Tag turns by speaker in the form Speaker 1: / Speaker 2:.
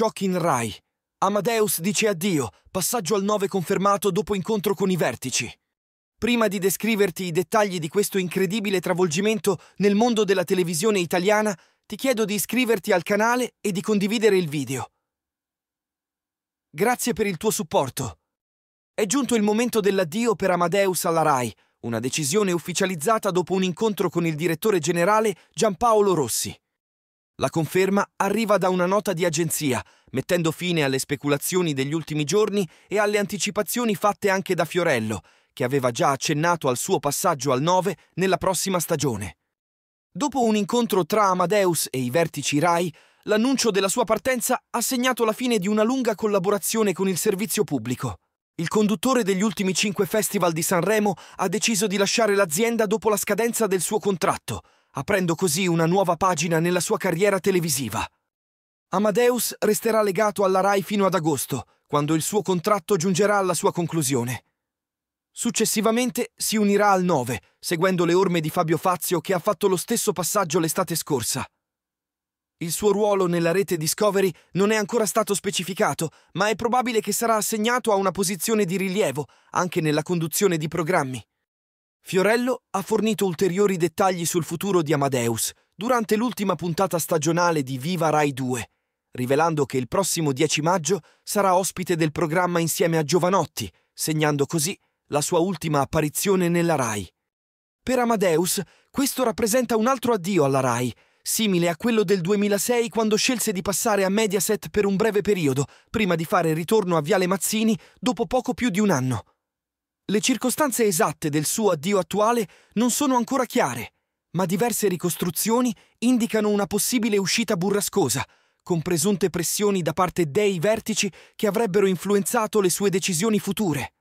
Speaker 1: Shock in Rai. Amadeus dice addio, passaggio al 9 confermato dopo incontro con i vertici. Prima di descriverti i dettagli di questo incredibile travolgimento nel mondo della televisione italiana, ti chiedo di iscriverti al canale e di condividere il video. Grazie per il tuo supporto. È giunto il momento dell'addio per Amadeus alla RAI, una decisione ufficializzata dopo un incontro con il direttore generale Giampaolo Rossi. La conferma arriva da una nota di agenzia, mettendo fine alle speculazioni degli ultimi giorni e alle anticipazioni fatte anche da Fiorello, che aveva già accennato al suo passaggio al 9 nella prossima stagione. Dopo un incontro tra Amadeus e i vertici RAI, l'annuncio della sua partenza ha segnato la fine di una lunga collaborazione con il servizio pubblico. Il conduttore degli ultimi cinque festival di Sanremo ha deciso di lasciare l'azienda dopo la scadenza del suo contratto, aprendo così una nuova pagina nella sua carriera televisiva. Amadeus resterà legato alla Rai fino ad agosto, quando il suo contratto giungerà alla sua conclusione. Successivamente si unirà al 9, seguendo le orme di Fabio Fazio che ha fatto lo stesso passaggio l'estate scorsa. Il suo ruolo nella rete Discovery non è ancora stato specificato, ma è probabile che sarà assegnato a una posizione di rilievo, anche nella conduzione di programmi. Fiorello ha fornito ulteriori dettagli sul futuro di Amadeus durante l'ultima puntata stagionale di Viva Rai 2, rivelando che il prossimo 10 maggio sarà ospite del programma insieme a Giovanotti, segnando così la sua ultima apparizione nella Rai. Per Amadeus, questo rappresenta un altro addio alla Rai, simile a quello del 2006 quando scelse di passare a Mediaset per un breve periodo, prima di fare ritorno a Viale Mazzini dopo poco più di un anno. Le circostanze esatte del suo addio attuale non sono ancora chiare, ma diverse ricostruzioni indicano una possibile uscita burrascosa, con presunte pressioni da parte dei vertici che avrebbero influenzato le sue decisioni future.